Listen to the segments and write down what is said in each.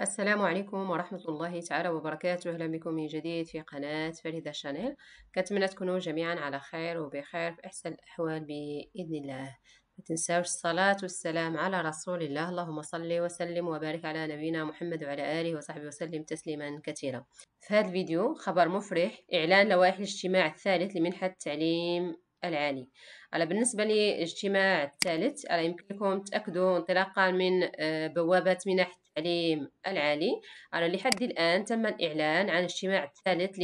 السلام عليكم ورحمة الله تعالى وبركاته أهلا بكم من جديد في قناة فريدة شانيل كنتمنى تكونوا جميعا على خير وبخير في أحسن الأحوال بإذن الله ما تنساوش الصلاة والسلام على رسول الله اللهم صل وسلم وبارك على نبينا محمد وعلى آله وصحبه وسلم تسليما كثيرا في هذا الفيديو خبر مفرح إعلان لوائح الاجتماع الثالث لمنحة التعليم العالي على بالنسبة للاجتماع الثالث على يمكن لكم تأكدوا انطلاقا من آه، بوابة منح التعليم العالي على لحد الآن تم الإعلان عن الاجتماع الثالث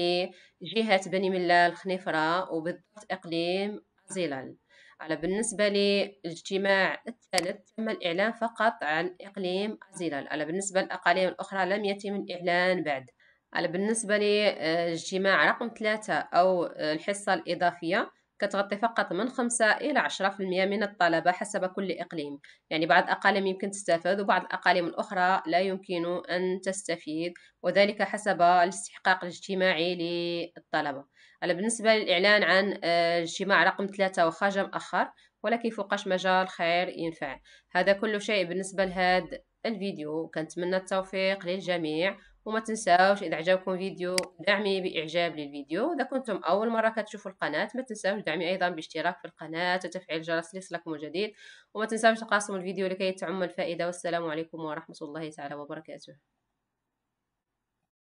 لجهة بني ملال خنيفرة وبالضبط إقليم زلال على بالنسبة للاجتماع الثالث تم الإعلان فقط عن إقليم زلال على بالنسبة للأقاليم الأخرى لم يتم الإعلان بعد على بالنسبة للاجتماع رقم ثلاثة أو آه، الحصة الإضافية كتغطي فقط من 5 إلى 10% من الطلبة حسب كل إقليم يعني بعض الأقاليم يمكن تستفاد وبعض الأقاليم الأخرى لا يمكن أن تستفيد وذلك حسب الاستحقاق الاجتماعي للطلبة على بالنسبة للإعلان عن آه، اجتماع رقم ثلاثة وخرج مأخر ولكن فوقاش مجال خير ينفع هذا كل شيء بالنسبة لهذا الفيديو كنتمنى التوفيق للجميع وما تنساوش اذا عجبكم فيديو دعمي باعجاب للفيديو اذا كنتم اول مره كتشوفوا القناه ما تنساوش دعمي ايضا باشتراك في القناه وتفعيل الجرس ليصلكم الجديد وما تنساوش تقاسموا الفيديو لكي تعم الفائده والسلام عليكم ورحمه الله تعالى وبركاته